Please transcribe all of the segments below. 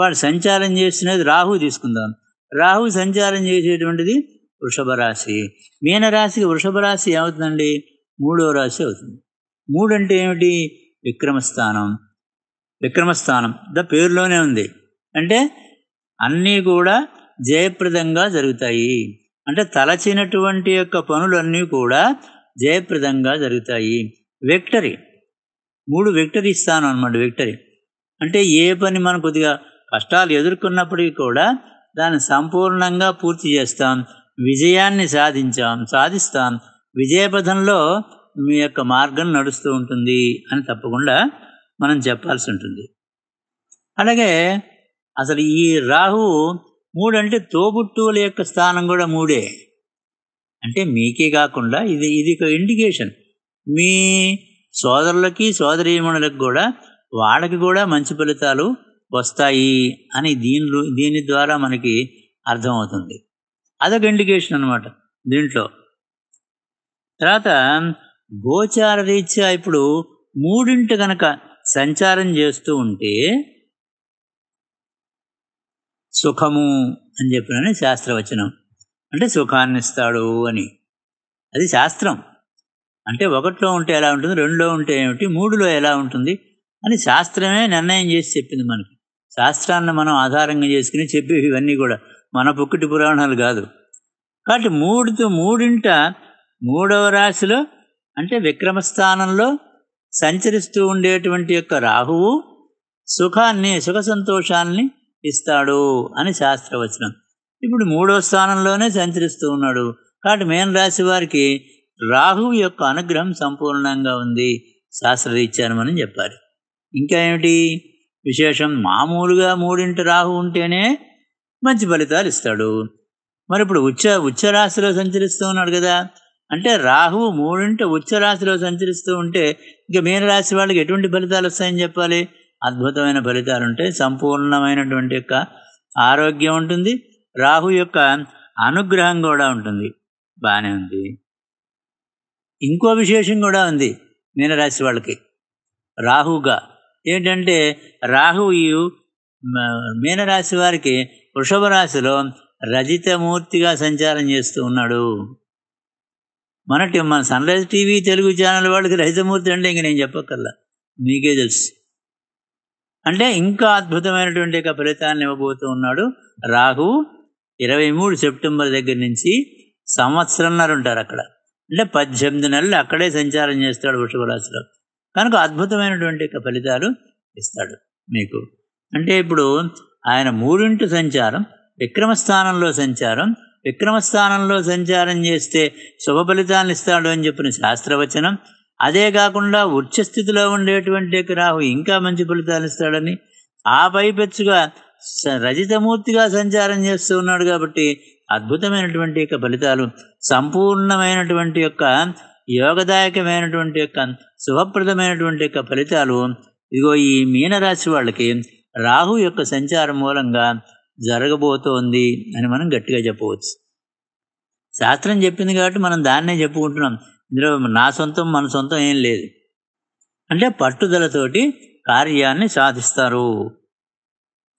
వాడు సంచారం చేసినది రాహు తీసుకుందాం రాహు సంచారం చేసేటువంటిది వృషభ రాశి మీనరాశికి వృషభ రాశి ఏమవుతుందండి మూడో రాశి అవుతుంది మూడు అంటే ఏమిటి విక్రమస్థానం విక్రమస్థానం ద పేరులోనే ఉంది అంటే అన్నీ కూడా జయప్రదంగా జరుగుతాయి అంటే తలచినటువంటి యొక్క పనులన్నీ కూడా జయప్రదంగా జరుగుతాయి విక్టరీ మూడు విక్టరీ స్థానం అనమాట విక్టరీ అంటే ఏ పని మనం కొద్దిగా కష్టాలు ఎదుర్కొన్నప్పటికీ కూడా దాన్ని సంపూర్ణంగా పూర్తి చేస్తాం విజయాన్ని సాధించాం సాధిస్తాం విజయపథంలో మీ యొక్క మార్గం నడుస్తూ ఉంటుంది అని తప్పకుండా మనం చెప్పాల్సి ఉంటుంది అలాగే అసలు ఈ రాహు మూడంటే తోబుట్టువుల యొక్క స్థానం కూడా మూడే అంటే మీకే కాకుండా ఇది ఇది ఒక ఇండికేషన్ మీ సోదరులకి సోదరీమణులకు కూడా వాళ్ళకి కూడా మంచి ఫలితాలు వస్తాయి అని దీనిలో దీని ద్వారా మనకి అర్థమవుతుంది అదొక ఇండికేషన్ అనమాట దీంట్లో తర్వాత గోచార రీత్యా ఇప్పుడు మూడింటి కనుక సంచారం చేస్తూ ఉంటే సుఖము అని చెప్పిన శాస్త్రవచనం అంటే సుఖాన్ని ఇస్తాడు అని అది శాస్త్రం అంటే ఒకటిలో ఉంటే ఎలా ఉంటుంది రెండులో ఉంటే ఏమిటి మూడులో ఎలా ఉంటుంది అని శాస్త్రమే నిర్ణయం చేసి చెప్పింది మనకి శాస్త్రాన్ని మనం ఆధారంగా చేసుకుని చెప్పి ఇవన్నీ కూడా మన పొక్కటి పురాణాలు కాదు కాబట్టి మూడుతో మూడింట మూడవ రాశిలో అంటే విక్రమస్థానంలో సంచరిస్తూ ఉండేటువంటి యొక్క రాహువు సుఖాన్ని సుఖ సంతోషాన్ని ఇస్తాడు అని శాస్త్రవచనం ఇప్పుడు మూడవ స్థానంలోనే సంచరిస్తూ ఉన్నాడు కాబట్టి మేన రాశి వారికి రాహువు యొక్క అనుగ్రహం సంపూర్ణంగా ఉంది శాస్త్రరీత్యాన్ని మనం చెప్పాలి ఇంకా ఏమిటి విశేషం మామూలుగా మూడింటి రాహు ఉంటేనే మంచి ఫలితాలు ఇస్తాడు మరి ఇప్పుడు ఉచ్చ ఉచ్చరాశిలో సంచరిస్తూ ఉన్నాడు కదా అంటే రాహువు మూడింట ఉచ్చరాశిలో సంచరిస్తూ ఉంటే ఇంకా మీనరాశి వాళ్ళకి ఎటువంటి ఫలితాలు వస్తాయని చెప్పాలి అద్భుతమైన ఫలితాలు ఉంటాయి సంపూర్ణమైనటువంటి యొక్క ఆరోగ్యం ఉంటుంది రాహు యొక్క అనుగ్రహం కూడా ఉంటుంది బాగానే ఉంది ఇంకో విశేషం కూడా ఉంది మీనరాశి వాళ్ళకి రాహుగా ఏంటంటే రాహువు మీనరాశి వారికి వృషభ రాశిలో రజితమూర్తిగా సంచారం చేస్తూ ఉన్నాడు మనటి మన Sunrise TV Telugu channel వాళ్ళకి రజితమూర్తి అంటే ఇంక నేను చెప్పక్కర్లా మీకే తెలుసు అంటే ఇంకా అద్భుతమైనటువంటి ఫలితాన్ని ఇవ్వబోతూ ఉన్నాడు రాహు ఇరవై మూడు సెప్టెంబర్ దగ్గర నుంచి సంవత్సరంన్నర ఉంటారు అక్కడ అంటే పద్దెనిమిది నెలలు అక్కడే సంచారం చేస్తాడు వృషభ రాశిలో కనుక అద్భుతమైనటువంటి ఫలితాలు ఇస్తాడు మీకు అంటే ఇప్పుడు ఆయన మూడింటి సంచారం విక్రమస్థానంలో సంచారం విక్రమస్థానంలో సంచారం చేస్తే శుభ ఫలితాలను ఇస్తాడు అని చెప్పిన శాస్త్రవచనం అదే కాకుండా ఉచ్చస్థితిలో ఉండేటువంటి రాహు ఇంకా మంచి ఫలితాలు ఇస్తాడని ఆ పైపెచ్చుగా రజితమూర్తిగా సంచారం చేస్తూ ఉన్నాడు కాబట్టి అద్భుతమైనటువంటి యొక్క ఫలితాలు సంపూర్ణమైనటువంటి యొక్క యోగదాయకమైనటువంటి యొక్క శుభప్రదమైనటువంటి యొక్క ఫలితాలు ఇదిగో ఈ మీనరాశి వాళ్ళకి రాహు యొక్క సంచారం మూలంగా జరగబోతోంది అని మనం గట్టిగా చెప్పవచ్చు శాస్త్రం చెప్పింది కాబట్టి మనం దాన్నే చెప్పుకుంటున్నాం ఇందులో నా సొంతం మన సొంతం ఏం లేదు అంటే పట్టుదలతోటి కార్యాన్ని సాధిస్తారు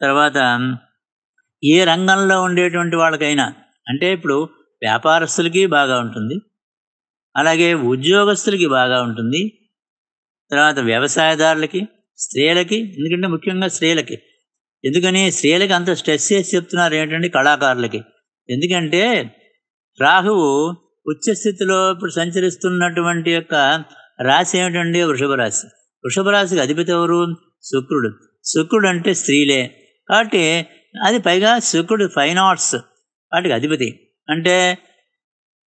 తర్వాత ఏ రంగంలో ఉండేటువంటి వాళ్ళకైనా అంటే ఇప్పుడు వ్యాపారస్తులకి బాగా ఉంటుంది అలాగే ఉద్యోగస్తులకి బాగా ఉంటుంది తర్వాత వ్యవసాయదారులకి స్త్రీలకి ఎందుకంటే ముఖ్యంగా స్త్రీలకి ఎందుకని స్త్రీలకి అంత స్ట్రెస్ చేసి చెప్తున్నారు ఏంటంటే కళాకారులకి ఎందుకంటే రాహువు ఉచ్చస్థితిలో ఇప్పుడు సంచరిస్తున్నటువంటి యొక్క రాశి ఏమిటండి వృషభ రాశి వృషభ రాశికి అధిపతి ఎవరు శుక్రుడు శుక్రుడు అంటే స్త్రీలే కాబట్టి అది పైగా శుక్రుడు ఫైన్ ఆర్ట్స్ వాటికి అధిపతి అంటే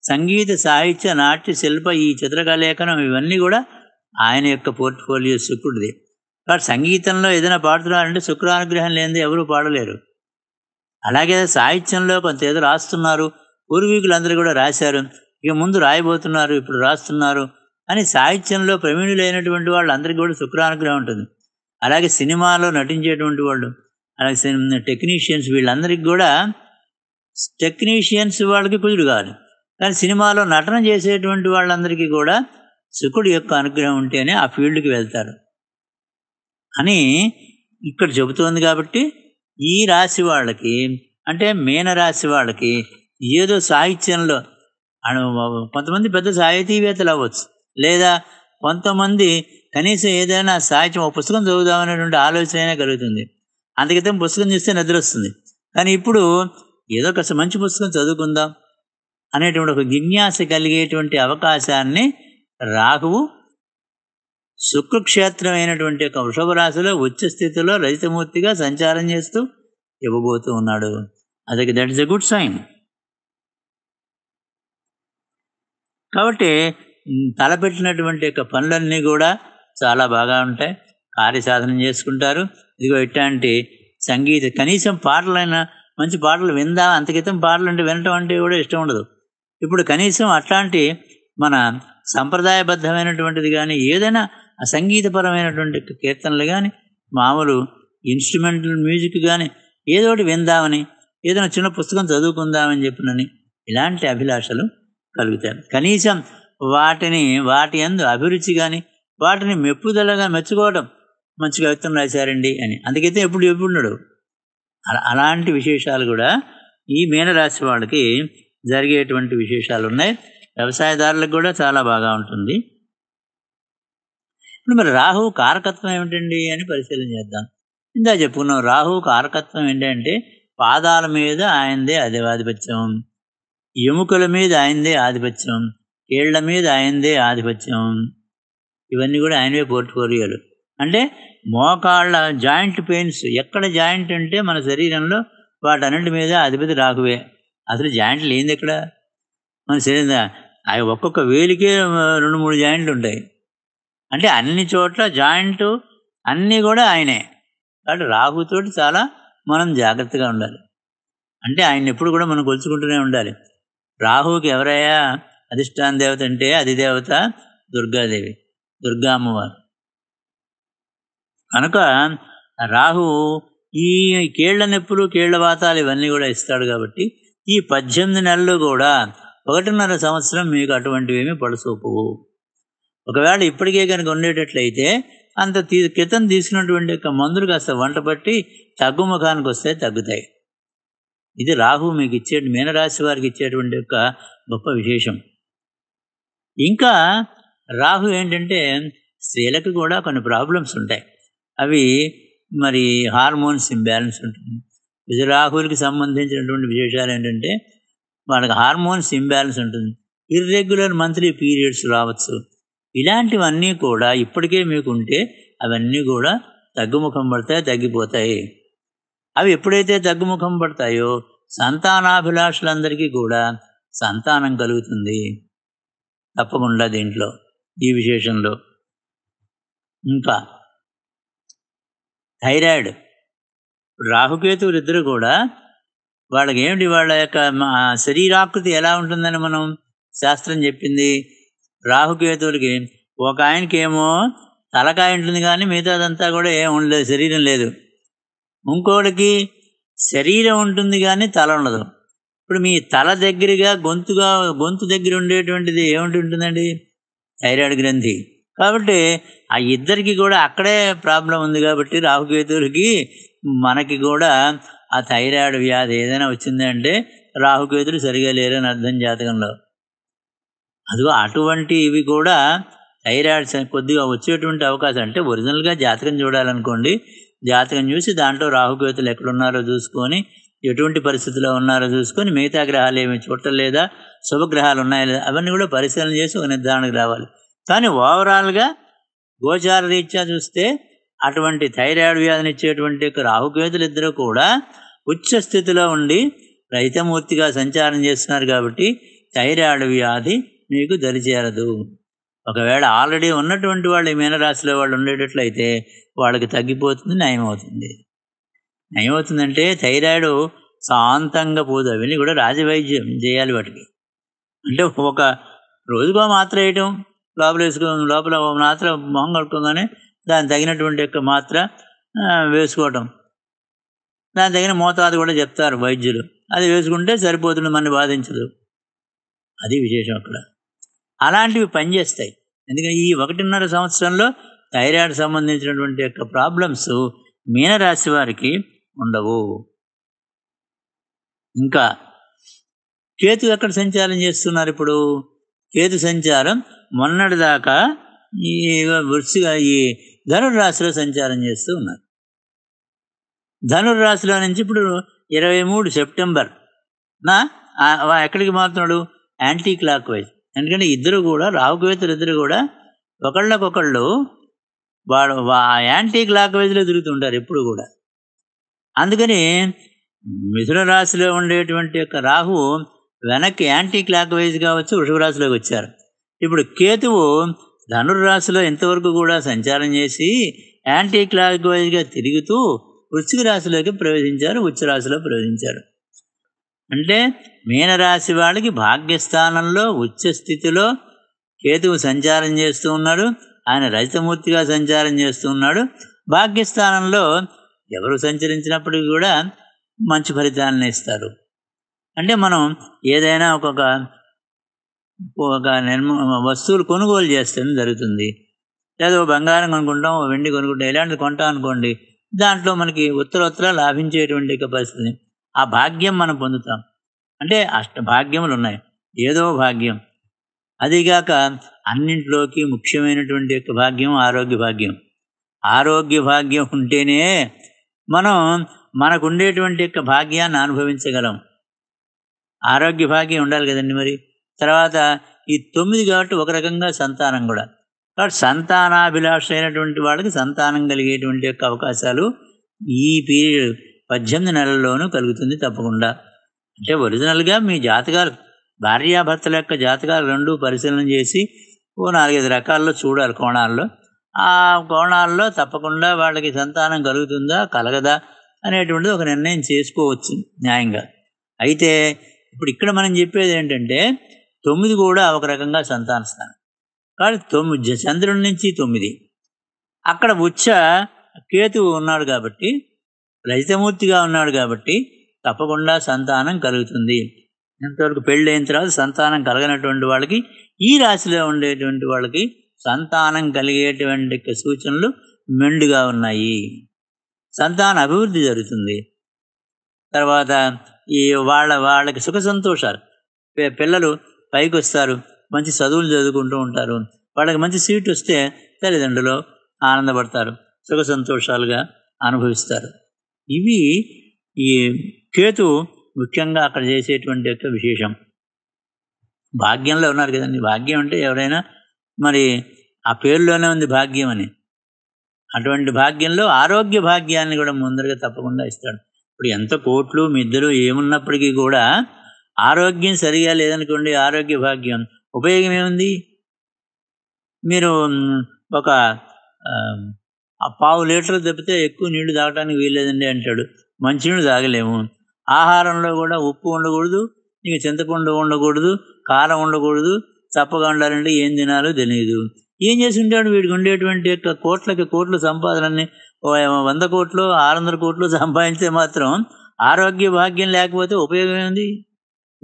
సంగీత సాహిత్య నాట్య శిల్ప ఈ చిత్రకలేఖనం ఇవన్నీ కూడా ఆయన యొక్క పోర్ట్ఫోలియో శుక్రుడిది వారు సంగీతంలో ఏదైనా పాడుతున్నారంటే శుక్రానుగ్రహం లేనిదే ఎవరూ పాడలేరు అలాగే సాహిత్యంలో కొంత ఏదో రాస్తున్నారు పూర్వీకులందరూ కూడా రాశారు ఇక ముందు రాయబోతున్నారు ఇప్పుడు రాస్తున్నారు అని సాహిత్యంలో ప్రవీణులైనటువంటి వాళ్ళందరికీ కూడా శుక్రానుగ్రహం ఉంటుంది అలాగే సినిమాలో నటించేటువంటి వాళ్ళు అలాగే టెక్నీషియన్స్ వీళ్ళందరికీ కూడా టెక్నీషియన్స్ వాళ్ళకి కుదురు కావాలి కానీ సినిమాలో నటన చేసేటువంటి వాళ్ళందరికీ కూడా శుకుడు యొక్క అనుగ్రహం ఉంటేనే ఆ ఫీల్డ్కి వెళ్తారు అని ఇక్కడ చెబుతోంది కాబట్టి ఈ రాశి వాళ్ళకి అంటే మీనరాశి వాళ్ళకి ఏదో సాహిత్యంలో కొంతమంది పెద్ద సాహితీవేత్తలు అవ్వచ్చు లేదా కొంతమంది కనీసం ఏదైనా సాహిత్యం ఒక పుస్తకం చదువుదామనేటువంటి ఆలోచన అయినా కలుగుతుంది అందుకైతే పుస్తకం చూస్తే నిద్ర వస్తుంది కానీ ఇప్పుడు ఏదో ఒక మంచి పుస్తకం చదువుకుందాం అనేటువంటి ఒక జిజ్ఞాస కలిగేటువంటి అవకాశాన్ని రాహువు శుక్రక్షేత్రమైనటువంటి ఒక వృషభ రాశిలో ఉచ్చ స్థితిలో రజితమూర్తిగా సంచారం చేస్తూ ఇవ్వబోతూ ఉన్నాడు అదే that is a good sign కాబట్టి తలపెట్టినటువంటి యొక్క పనులన్నీ కూడా చాలా బాగా ఉంటాయి కార్యసాధనం చేసుకుంటారు ఇదిగో ఇట్లాంటి సంగీత కనీసం పాటలైనా మంచి పాటలు విందా అంతకితం పాటలు అంటే వినటం అంటే కూడా ఇష్టం ఉండదు ఇప్పుడు కనీసం అట్లాంటి మన సంప్రదాయబద్ధమైనటువంటిది కానీ ఏదైనా సంగీతపరమైనటువంటి కీర్తనలు కానీ మామూలు ఇన్స్ట్రుమెంటల్ మ్యూజిక్ కానీ ఏదో ఒకటి విందామని ఏదైనా చిన్న పుస్తకం చదువుకుందామని చెప్పినని ఇలాంటి అభిలాషలు కలుగుతాయి కనీసం వాటిని వాటి ఎందు అభిరుచి కానీ వాటిని మెప్పుదలగా మెచ్చుకోవడం మంచి కవిత్వం రాశారండి అని అందుకైతే ఎప్పుడు ఎప్పుడున్నాడు అలాంటి విశేషాలు కూడా ఈ మీనరాశి వాళ్ళకి జరిగేటువంటి విశేషాలు ఉన్నాయి వ్యవసాయదారులకు కూడా చాలా బాగా ఉంటుంది ఇప్పుడు మరి రాహు కారకత్వం ఏమిటండి అని పరిశీలన చేద్దాం ఇందా చెప్పుకున్నాం రాహు కారకత్వం ఏంటంటే పాదాల మీద ఆయనదే ఆధిపత్యం ఎముకల మీద ఆయనదే ఆధిపత్యం కీళ్ల మీద ఆయనదే ఆధిపత్యం ఇవన్నీ కూడా ఆయనవే పోర్ట్ఫోలియోలు అంటే మోకాళ్ళ జాయింట్ పెయిన్స్ ఎక్కడ జాయింట్ ఉంటే మన శరీరంలో వాటన్నింటి మీద అధిపతి రాకువే అసలు జాయింట్ లేనిది ఎక్కడ మన శరీరం అవి ఒక్కొక్క వేలికే రెండు మూడు జాయింట్లు ఉంటాయి అంటే అన్ని చోట్ల జాయింట్ అన్నీ కూడా ఆయనే కాబట్టి రాహుతోటి చాలా మనం జాగ్రత్తగా ఉండాలి అంటే ఆయన ఎప్పుడు కూడా మనం కొలుచుకుంటూనే ఉండాలి రాహువుకి ఎవరయ్యా అధిష్టాన దేవత అంటే అధిదేవత దుర్గాదేవి దుర్గా అమ్మవారు కనుక రాహు ఈ కీళ్ల నొప్పులు కీళ్ల వాతాలు ఇవన్నీ కూడా ఇస్తాడు కాబట్టి ఈ పద్దెనిమిది నెలలు కూడా ఒకటిన్నర సంవత్సరం మీకు అటువంటివేమీ పడసూపవు ఒకవేళ ఇప్పటికే కనుక ఉండేటట్లయితే అంత తీ క్రితం తీసుకున్నటువంటి యొక్క మందులు కాస్త వంట పట్టి తగ్గుముఖానికి వస్తే తగ్గుతాయి ఇది రాహు మీకు ఇచ్చే మీనరాశి వారికి ఇచ్చేటువంటి యొక్క గొప్ప విశేషం ఇంకా రాహు ఏంటంటే స్త్రీలకు కూడా కొన్ని ప్రాబ్లమ్స్ ఉంటాయి అవి మరి హార్మోన్స్ ఇంబ్యాలెన్స్ ఉంటుంది విజ రాహువులకి సంబంధించినటువంటి విశేషాలు ఏంటంటే వాళ్ళకి హార్మోన్స్ ఇంబ్యాలెన్స్ ఉంటుంది ఇర్రెగ్యులర్ మంత్లీ పీరియడ్స్ రావచ్చు ఇలాంటివన్నీ కూడా ఇప్పటికే మీకు ఉంటే అవన్నీ కూడా తగ్గుముఖం పడతాయి తగ్గిపోతాయి అవి ఎప్పుడైతే తగ్గుముఖం పడతాయో సంతానాభిలాషులందరికీ కూడా సంతానం కలుగుతుంది తప్పకుండా దీంట్లో ఈ విశేషంలో ఇంకా థైరాయిడ్ ఇద్దరు కూడా వాళ్ళకి ఏమిటి వాళ్ళ యొక్క శరీరాకృతి ఎలా ఉంటుందని మనం శాస్త్రం చెప్పింది రాహుకేతువులకి ఒక ఆయనకి ఏమో తలకాయ ఉంటుంది కానీ మిగతాదంతా కూడా ఏం ఉండలేదు శరీరం లేదు ఇంకోటికి శరీరం ఉంటుంది కానీ తల ఉండదు ఇప్పుడు మీ తల దగ్గరగా గొంతుగా గొంతు దగ్గర ఉండేటువంటిది ఏమిటి ఉంటుందండి థైరాయిడ్ గ్రంథి కాబట్టి ఆ ఇద్దరికి కూడా అక్కడే ప్రాబ్లం ఉంది కాబట్టి రాహుకేతువులకి మనకి కూడా ఆ థైరాయిడ్ వ్యాధి ఏదైనా వచ్చిందంటే రాహుకేతులు సరిగా లేరని అర్థం జాతకంలో అదిగో అటువంటి ఇవి కూడా థైరాయిడ్స్ కొద్దిగా వచ్చేటువంటి అవకాశం అంటే ఒరిజినల్గా జాతకం చూడాలనుకోండి జాతకం చూసి దాంట్లో రాహుకేతులు ఎక్కడున్నారో చూసుకొని ఎటువంటి పరిస్థితిలో ఉన్నారో చూసుకొని మిగతా గ్రహాలు ఏమి చూడటం లేదా శుభగ్రహాలు ఉన్నాయా లేదా అవన్నీ కూడా పరిశీలన చేసి ఒక నిర్ధారణకు రావాలి కానీ ఓవరాల్గా గోచార రీత్యా చూస్తే అటువంటి థైరాయిడ్ వ్యాధిని ఇచ్చేటువంటి యొక్క రాహుకేతులు ఇద్దరు కూడా ఉచ్చ స్థితిలో ఉండి రైతమూర్తిగా సంచారం చేస్తున్నారు కాబట్టి థైరాయిడ్ వ్యాధి మీకు దరిచేరదు ఒకవేళ ఆల్రెడీ ఉన్నటువంటి వాళ్ళు మీనరాశిలో వాళ్ళు ఉండేటట్లయితే వాళ్ళకి తగ్గిపోతుంది నయమవుతుంది నయమవుతుందంటే థైరాయిడ్ శాంతంగా పోదు అవన్నీ కూడా రాజవైద్యం చేయాలి వాటికి అంటే ఒక రోజుగా మాత్రం వేయటం లోపల వేసుకో లోపల మాత్రం మొహం కడుక్కోగానే దాని తగినటువంటి యొక్క మాత్ర వేసుకోవటం దాని తగిన మోతాదు కూడా చెప్తారు వైద్యులు అది వేసుకుంటే సరిపోతుంది మనం బాధించదు అది విశేషం అక్కడ అలాంటివి పనిచేస్తాయి ఎందుకంటే ఈ ఒకటిన్నర సంవత్సరంలో థైరాయిడ్ సంబంధించినటువంటి యొక్క ప్రాబ్లమ్స్ మీనరాశి వారికి ఉండవు ఇంకా కేతు ఎక్కడ సంచారం చేస్తున్నారు ఇప్పుడు కేతు సంచారం మొన్నటిదాకా ఈ వృష్టిగా ఈ ధనుర్రాశిలో సంచారం చేస్తూ ఉన్నారు ధనుర్రాశిలో నుంచి ఇప్పుడు ఇరవై మూడు సెప్టెంబర్ నా ఎక్కడికి మారుతున్నాడు యాంటీ క్లాక్ వైజ్ ఎందుకంటే ఇద్దరు కూడా రావుకవేతలు ఇద్దరు కూడా ఒకళ్ళకొకళ్ళు వాడు యాంటీ క్లాక్ వైజ్లో తిరుగుతుంటారు ఎప్పుడు కూడా అందుకని మిథున రాశిలో ఉండేటువంటి యొక్క రాహువు వెనక్కి యాంటీ క్లాక్ వైజ్ కావచ్చు వృషభ రాశిలోకి వచ్చారు ఇప్పుడు కేతువు ధనుర్రాశిలో ఇంతవరకు కూడా సంచారం చేసి యాంటీ క్లాక్ వైజ్గా తిరుగుతూ వృశ్చిక రాశిలోకి ప్రవేశించారు ఉచ్చ రాశిలో ప్రవేశించారు అంటే మీనరాశి వాళ్ళకి భాగ్యస్థానంలో ఉచ్చ స్థితిలో కేతువు సంచారం చేస్తూ ఉన్నాడు ఆయన రజితమూర్తిగా సంచారం చేస్తూ ఉన్నాడు భాగ్యస్థానంలో ఎవరు సంచరించినప్పటికీ కూడా మంచి ఫలితాలను ఇస్తారు అంటే మనం ఏదైనా ఒక్కొక్క ఒక నిర్మ వస్తువులు కొనుగోలు చేస్తేనే జరుగుతుంది లేదా బంగారం కొనుక్కుంటాం వెండి కొనుక్కుంటాం ఇలాంటిది కొంటాం అనుకోండి దాంట్లో మనకి ఉత్తర లాభించేటువంటి పరిస్థితి ఆ భాగ్యం మనం పొందుతాం అంటే అష్ట భాగ్యములు ఉన్నాయి ఏదో భాగ్యం అదిగాక అన్నింటిలోకి ముఖ్యమైనటువంటి యొక్క భాగ్యం ఆరోగ్య భాగ్యం ఆరోగ్య భాగ్యం ఉంటేనే మనం మనకు ఉండేటువంటి యొక్క భాగ్యాన్ని అనుభవించగలం ఆరోగ్య భాగ్యం ఉండాలి కదండి మరి తర్వాత ఈ తొమ్మిది కాబట్టి ఒక రకంగా సంతానం కూడా కాబట్టి సంతానాభిలాష అయినటువంటి వాళ్ళకి సంతానం కలిగేటువంటి యొక్క అవకాశాలు ఈ పీరియడ్ పద్దెనిమిది నెలల్లోనూ కలుగుతుంది తప్పకుండా అంటే ఒరిజినల్గా మీ జాతకాలు భార్యాభర్తల యొక్క జాతకాలు రెండు పరిశీలన చేసి ఓ నాలుగైదు రకాల్లో చూడాలి కోణాల్లో ఆ కోణాల్లో తప్పకుండా వాళ్ళకి సంతానం కలుగుతుందా కలగదా అనేటువంటిది ఒక నిర్ణయం చేసుకోవచ్చు న్యాయంగా అయితే ఇప్పుడు ఇక్కడ మనం చెప్పేది ఏంటంటే తొమ్మిది కూడా ఒక రకంగా సంతాన స్థానం కానీ తొమ్మిది చంద్రుడి నుంచి తొమ్మిది అక్కడ ఉచ్చ కేతువు ఉన్నాడు కాబట్టి రజితమూర్తిగా ఉన్నాడు కాబట్టి తప్పకుండా సంతానం కలుగుతుంది ఇంతవరకు పెళ్ళైన తర్వాత సంతానం కలగనటువంటి వాళ్ళకి ఈ రాశిలో ఉండేటువంటి వాళ్ళకి సంతానం కలిగేటువంటి సూచనలు మెండుగా ఉన్నాయి సంతాన అభివృద్ధి జరుగుతుంది తర్వాత ఈ వాళ్ళ వాళ్ళకి సుఖ సంతోషాలు పిల్లలు పైకి వస్తారు మంచి చదువులు చదువుకుంటూ ఉంటారు వాళ్ళకి మంచి సీట్ వస్తే తల్లిదండ్రులు ఆనందపడతారు సుఖ సంతోషాలుగా అనుభవిస్తారు ఇవి ఈ కేతు ముఖ్యంగా అక్కడ చేసేటువంటి యొక్క విశేషం భాగ్యంలో ఉన్నారు కదండి భాగ్యం అంటే ఎవరైనా మరి ఆ పేరులోనే ఉంది భాగ్యం అని అటువంటి భాగ్యంలో ఆరోగ్య భాగ్యాన్ని కూడా ముందరగా తప్పకుండా ఇస్తాడు ఇప్పుడు ఎంత కోట్లు మిద్దలు ఏమున్నప్పటికీ కూడా ఆరోగ్యం సరిగా లేదనుకోండి ఆరోగ్య భాగ్యం ఉపయోగం ఏముంది మీరు ఒక పావు లీటర్ తప్పితే ఎక్కువ నీళ్లు తాగడానికి వీల్లేదండి అంటాడు మంచినీళ్ళు తాగలేము ఆహారంలో కూడా ఉప్పు ఉండకూడదు ఇంకా చింతపండు ఉండకూడదు కారం ఉండకూడదు తప్పగా ఉండాలంటే ఏం తినాలో తెలియదు ఏం చేసి ఉంటాడు వీడికి ఉండేటువంటి యొక్క కోట్లకి కోట్లు సంపాదనని వంద కోట్లు ఆరు వందల కోట్లు సంపాదించే మాత్రం ఆరోగ్య భాగ్యం లేకపోతే ఉపయోగం ఏంది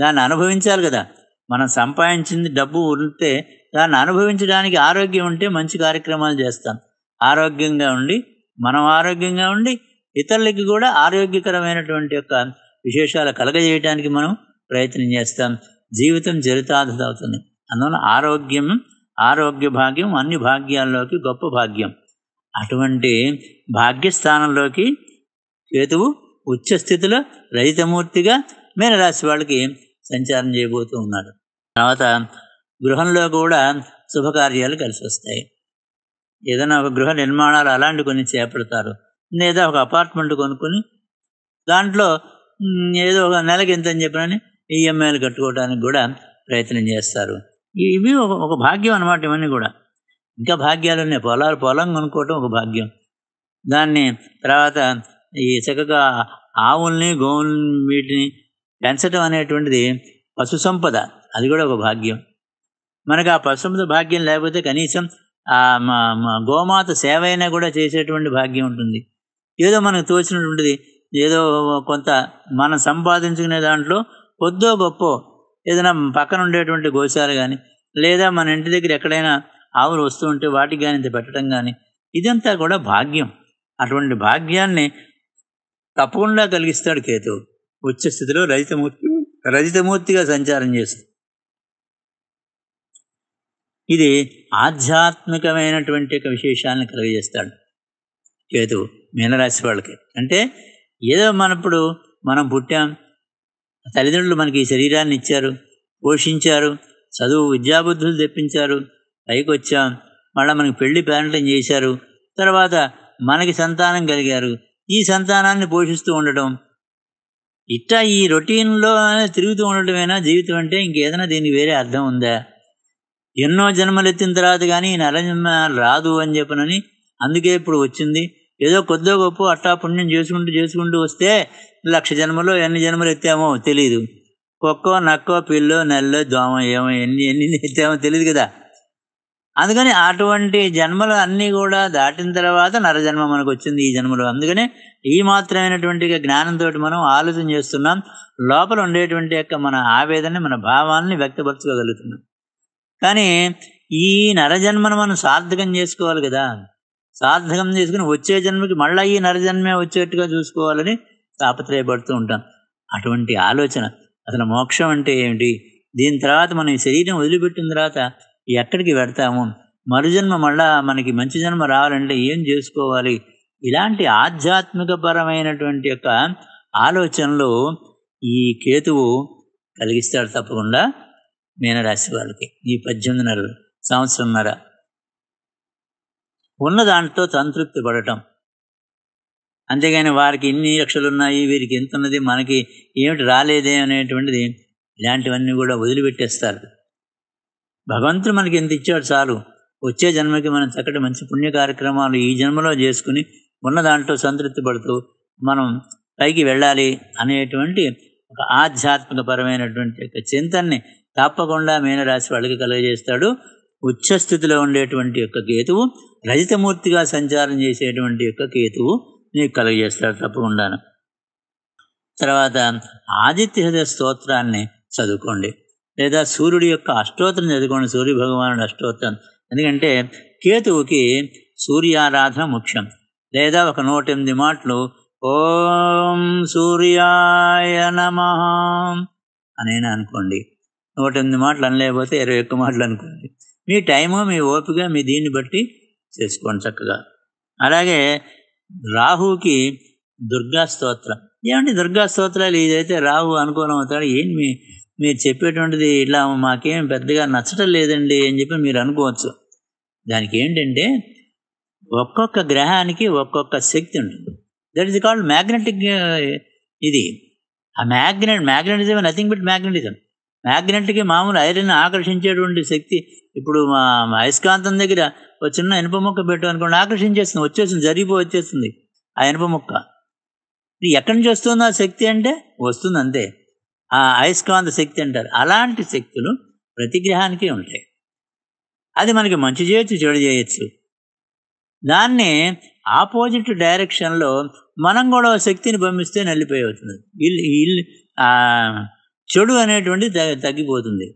దాన్ని అనుభవించాలి కదా మనం సంపాదించింది డబ్బు ఉంటే దాన్ని అనుభవించడానికి ఆరోగ్యం ఉంటే మంచి కార్యక్రమాలు చేస్తాం ఆరోగ్యంగా ఉండి మనం ఆరోగ్యంగా ఉండి ఇతరులకి కూడా ఆరోగ్యకరమైనటువంటి యొక్క విశేషాలు కలగజేయటానికి మనం ప్రయత్నం చేస్తాం జీవితం చరితార్థత అవుతుంది అందువల్ల ఆరోగ్యం ఆరోగ్య భాగ్యం అన్ని భాగ్యాల్లోకి గొప్ప భాగ్యం అటువంటి భాగ్యస్థానంలోకి కేతువు ఉచ్చస్థితిలో రహితమూర్తిగా మీనరాశి వాళ్ళకి సంచారం చేయబోతూ ఉన్నారు తర్వాత గృహంలో కూడా శుభకార్యాలు కలిసి వస్తాయి ఏదైనా ఒక గృహ నిర్మాణాలు అలాంటి కొన్ని చేపడతారు లేదా ఒక అపార్ట్మెంట్ కొనుక్కొని దాంట్లో ఏదో ఒక నెలకి ఎంత అని చెప్పినని ఈఎంఐలు కట్టుకోవడానికి కూడా ప్రయత్నం చేస్తారు ఇవి ఒక భాగ్యం అనమాట ఇవన్నీ కూడా ఇంకా భాగ్యాలు ఉన్నాయి పొలాలు పొలం కొనుక్కోవటం ఒక భాగ్యం దాన్ని తర్వాత ఈ చక్కగా ఆవుల్ని గోవుల్ని వీటిని పెంచడం అనేటువంటిది పశు సంపద అది కూడా ఒక భాగ్యం మనకు ఆ పశు సంపద భాగ్యం లేకపోతే కనీసం ఆ గోమాత సేవ అయినా కూడా చేసేటువంటి భాగ్యం ఉంటుంది ఏదో మనకు తోచినటువంటిది ఏదో కొంత మనం సంపాదించుకునే దాంట్లో కొద్దో గొప్ప ఏదైనా పక్కన ఉండేటువంటి గోశాలు కానీ లేదా మన ఇంటి దగ్గర ఎక్కడైనా ఆవులు వస్తూ ఉంటే వాటికి కానీ పెట్టడం కానీ ఇదంతా కూడా భాగ్యం అటువంటి భాగ్యాన్ని తప్పకుండా కలిగిస్తాడు కేతువు వచ్చే స్థితిలో రజితమూర్తి రజితమూర్తిగా సంచారం చేస్తుంది ఇది ఆధ్యాత్మికమైనటువంటి విశేషాలను కలిగజేస్తాడు కేతు మీనరాశి వాళ్ళకి అంటే ఏదో మనప్పుడు మనం పుట్టాం తల్లిదండ్రులు మనకి ఈ శరీరాన్ని ఇచ్చారు పోషించారు చదువు విద్యాబుద్ధులు తెప్పించారు పైకి వచ్చాం మళ్ళీ మనకి పెళ్లి పేరెంట్లను చేశారు తర్వాత మనకి సంతానం కలిగారు ఈ సంతానాన్ని పోషిస్తూ ఉండటం ఇట్టా ఈ రొటీన్లో తిరుగుతూ ఉండటమేనా జీవితం అంటే ఇంకేదైనా దీనికి వేరే అర్థం ఉందా ఎన్నో జన్మలు ఎత్తిన తర్వాత కానీ ఈ రాదు అని చెప్పనని అందుకే ఇప్పుడు వచ్చింది ఏదో కొద్దో గొప్ప అట్టా పుణ్యం చేసుకుంటూ చేసుకుంటూ వస్తే లక్ష జన్మలో ఎన్ని జన్మలు ఎత్తామో తెలియదు కుక్కో నక్కో పిల్లో నెల్లో దోమ ఏమో ఎన్ని ఎన్ని ఎత్తామో తెలియదు కదా అందుకని అటువంటి జన్మలు అన్నీ కూడా దాటిన తర్వాత నరజన్మ మనకు వచ్చింది ఈ జన్మలో అందుకనే ఈ మాత్రమైనటువంటి జ్ఞానంతో మనం ఆలోచన చేస్తున్నాం లోపల ఉండేటువంటి యొక్క మన ఆవేదనని మన భావాల్ని వ్యక్తపరచుకోగలుగుతున్నాం కానీ ఈ నరజన్మను మనం సార్థకం చేసుకోవాలి కదా సార్థకం చేసుకుని వచ్చే జన్మకి మళ్ళీ ఈ నరజన్మే వచ్చేట్టుగా చూసుకోవాలని తాపత్రయపడుతూ ఉంటాం అటువంటి ఆలోచన అసలు మోక్షం అంటే ఏమిటి దీని తర్వాత మనం శరీరం వదిలిపెట్టిన తర్వాత ఎక్కడికి పెడతాము మరుజన్మ మళ్ళా మనకి మంచి జన్మ రావాలంటే ఏం చేసుకోవాలి ఇలాంటి ఆధ్యాత్మికపరమైనటువంటి యొక్క ఆలోచనలు ఈ కేతువు కలిగిస్తాడు తప్పకుండా మీనరాశి వాళ్ళకి ఈ పద్దెనిమిదిన్నర సంవత్సరంన్నర ఉన్న దాంట్లో సంతృప్తి పడటం అంతేగాని వారికి ఇన్ని లక్షలు ఉన్నాయి వీరికి ఎంత ఉన్నది మనకి ఏమిటి రాలేదే అనేటువంటిది ఇలాంటివన్నీ కూడా వదిలిపెట్టేస్తారు భగవంతుడు మనకి ఎంత ఇచ్చాడు చాలు వచ్చే జన్మకి మనం చక్కటి మంచి పుణ్య కార్యక్రమాలు ఈ జన్మలో చేసుకుని ఉన్న దాంట్లో సంతృప్తి పడుతూ మనం పైకి వెళ్ళాలి అనేటువంటి ఒక ఆధ్యాత్మిక పరమైనటువంటి యొక్క చింతనని తప్పకుండా మీనరాశి వాళ్ళకి కలుగజేస్తాడు ఉచ్చస్థితిలో ఉండేటువంటి యొక్క కేతువు రజితమూర్తిగా సంచారం చేసేటువంటి యొక్క కేతువు నీకు కలుగజేస్తాడు తప్పకుండాను తర్వాత ఆదిత్య స్తోత్రాన్ని చదువుకోండి లేదా సూర్యుడి యొక్క అష్టోత్తరం చదువుకోండి సూర్య భగవానుడు అష్టోత్తరం ఎందుకంటే కేతువుకి సూర్యారాధన ముఖ్యం లేదా ఒక నూట ఎనిమిది మాటలు ఓం సూర్యాయ నమ అనైనా అనుకోండి నూట ఎనిమిది మాటలు అనలేకపోతే ఇరవై ఒక్క మాటలు అనుకోండి మీ టైము మీ ఓపిక మీ దీన్ని బట్టి చేసుకోండి చక్కగా అలాగే రాహుకి దుర్గా స్తోత్రం ఏమంటే దుర్గా స్తోత్రాలు ఇదైతే రాహు అనుకూలం అవుతాడు ఏం మీ మీరు చెప్పేటువంటిది ఇలా మాకేం పెద్దగా నచ్చటం లేదండి అని చెప్పి మీరు అనుకోవచ్చు దానికి ఏంటంటే ఒక్కొక్క గ్రహానికి ఒక్కొక్క శక్తి ఉంటుంది దట్ ఈస్ కాల్డ్ మ్యాగ్నెటిక్ ఇది ఆ magnet magnetism nothing but magnetism మ్యాగ్నెట్కి మామూలు ఐరన్ ఆకర్షించేటువంటి శక్తి ఇప్పుడు మా అయస్కాంతం దగ్గర ఒక చిన్న ఇనుప మొక్క పెట్టు అనుకోండి ఆకర్షించేస్తుంది వచ్చేస్తుంది జరిగిపో వచ్చేస్తుంది ఆ ఇనుప మొక్క ఎక్కడి నుంచి వస్తుంది ఆ శక్తి అంటే వస్తుంది అంతే ఆ అయస్కాంత శక్తి అంటారు అలాంటి శక్తులు ప్రతి గ్రహానికి ఉంటాయి అది మనకి మంచి చేయొచ్చు చెడు చేయొచ్చు దాన్ని ఆపోజిట్ డైరెక్షన్లో మనం కూడా శక్తిని పంపిస్తే అవుతుంది ఇల్లు ఇల్లు చెడు అనేటువంటి తగ్గిపోతుంది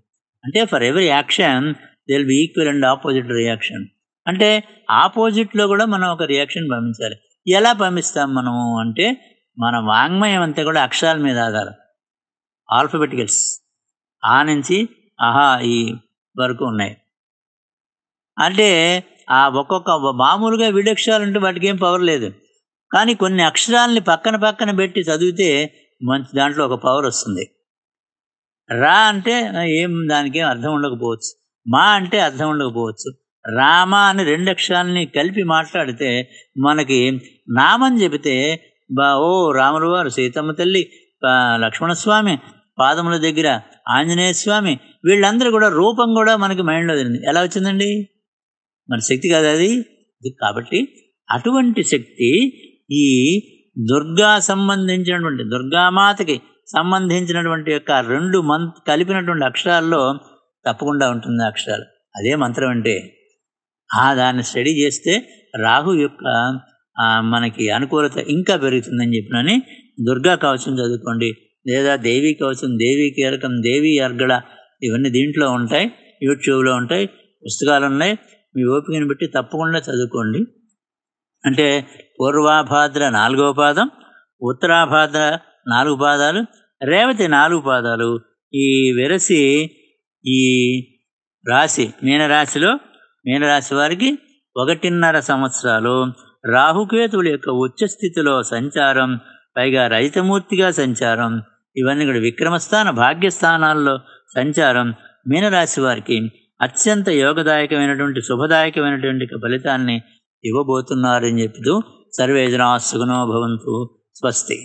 అంటే for every action there will be equal and opposite reaction అంటే ఆపోజిట్లో కూడా మనం ఒక రియాక్షన్ పంపించాలి ఎలా పంపిస్తాం మనము అంటే మన వాంగ్మయం అంతా కూడా అక్షరాల మీద ఆధారం ఆల్ఫబెటికల్స్ ఆ నుంచి ఆహా ఈ వరకు ఉన్నాయి అంటే ఆ ఒక్కొక్క మామూలుగా విడక్షరాలు ఉంటే వాటికి ఏం పవర్ లేదు కానీ కొన్ని అక్షరాలని పక్కన పక్కన పెట్టి చదివితే మంచి దాంట్లో ఒక పవర్ వస్తుంది రా అంటే ఏం దానికి అర్థం ఉండకపోవచ్చు మా అంటే అర్థం ఉండకపోవచ్చు రామ అని రెండు అక్షరాలని కలిపి మాట్లాడితే మనకి నామం చెబితే బా ఓ రాములు వారు సీతమ్మ తల్లి లక్ష్మణస్వామి పాదముల దగ్గర ఆంజనేయ స్వామి వీళ్ళందరూ కూడా రూపం కూడా మనకి మైండ్లో తిరిగింది ఎలా వచ్చిందండి మన శక్తి కాదు అది కాబట్టి అటువంటి శక్తి ఈ దుర్గా సంబంధించినటువంటి దుర్గామాతకి సంబంధించినటువంటి యొక్క రెండు మంత్ కలిపినటువంటి అక్షరాల్లో తప్పకుండా ఉంటుంది అక్షరాలు అదే మంత్రం అంటే ఆ దాన్ని స్టడీ చేస్తే రాహు యొక్క మనకి అనుకూలత ఇంకా పెరుగుతుందని చెప్పినని దుర్గా కవచం చదువుకోండి లేదా దేవీ కవచం దేవీ కీలకం దేవీ అర్గడ ఇవన్నీ దీంట్లో ఉంటాయి యూట్యూబ్లో ఉంటాయి పుస్తకాలు ఉన్నాయి మీ ఓపికను బట్టి తప్పకుండా చదువుకోండి అంటే పూర్వాభాద్ర నాలుగవ పాదం ఉత్తరాభాద్ర నాలుగు పాదాలు రేవతి నాలుగు పాదాలు ఈ వెరసి ఈ రాశి మీనరాశిలో మీనరాశి వారికి ఒకటిన్నర సంవత్సరాలు రాహుకేతువుల యొక్క ఉచ్చస్థితిలో స్థితిలో సంచారం పైగా రజితమూర్తిగా సంచారం ఇవన్నీ కూడా విక్రమస్థాన భాగ్యస్థానాల్లో సంచారం మీనరాశి వారికి అత్యంత యోగదాయకమైనటువంటి శుభదాయకమైనటువంటి ఫలితాన్ని ఇవ్వబోతున్నారని చెప్తూ సర్వేజనా సుగుణో భవంతు స్వస్తి